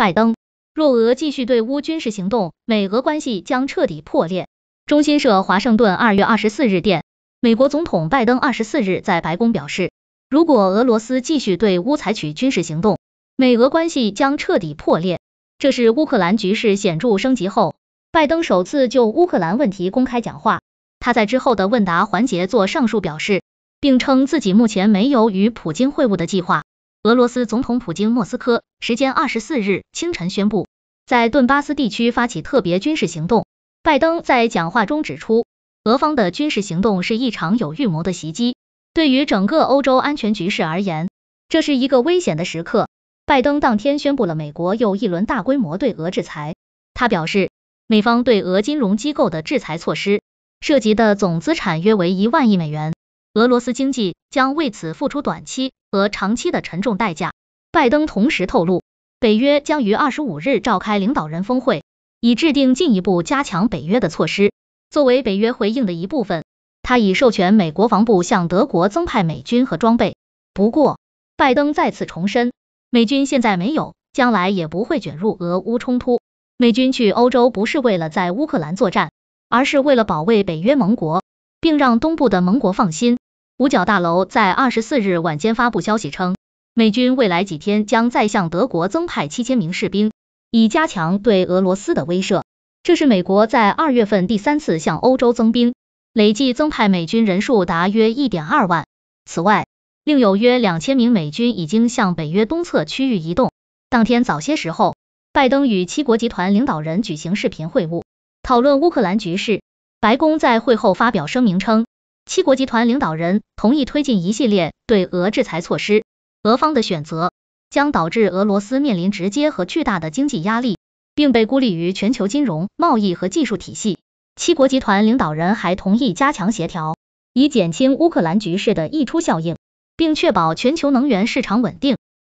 拜登：若俄继续对乌军事行动，美俄关系将彻底破裂。中新社华盛顿二月二十四日电，美国总统拜登二十四日在白宫表示，如果俄罗斯继续对乌采取军事行动，美俄关系将彻底破裂。这是乌克兰局势显著升级后，拜登首次就乌克兰问题公开讲话。他在之后的问答环节做上述表示，并称自己目前没有与普京会晤的计划。俄罗斯总统普京莫斯科时间二十四日清晨宣布，在顿巴斯地区发起特别军事行动。拜登在讲话中指出，俄方的军事行动是一场有预谋的袭击，对于整个欧洲安全局势而言，这是一个危险的时刻。拜登当天宣布了美国又一轮大规模对俄制裁。他表示，美方对俄金融机构的制裁措施涉及的总资产约为一万亿美元。俄罗斯经济将为此付出短期和长期的沉重代价。拜登同时透露，北约将于二十五日召开领导人峰会，以制定进一步加强北约的措施。作为北约回应的一部分，他已授权美国防部向德国增派美军和装备。不过，拜登再次重申，美军现在没有，将来也不会卷入俄乌冲突。美军去欧洲不是为了在乌克兰作战，而是为了保卫北约盟国，并让东部的盟国放心。五角大楼在二十四日晚间发布消息称，美军未来几天将再向德国增派七千名士兵，以加强对俄罗斯的威慑。这是美国在二月份第三次向欧洲增兵，累计增派美军人数达约一点二万。此外，另有约两千名美军已经向北约东侧区域移动。当天早些时候，拜登与七国集团领导人举行视频会晤，讨论乌克兰局势。白宫在会后发表声明称。七国集团领导人同意推进一系列对俄制裁措施，俄方的选择将导致俄罗斯面临直接和巨大的经济压力，并被孤立于全球金融、贸易和技术体系。七国集团领导人还同意加强协调，以减轻乌克兰局势的溢出效应，并确保全球能源市场稳定。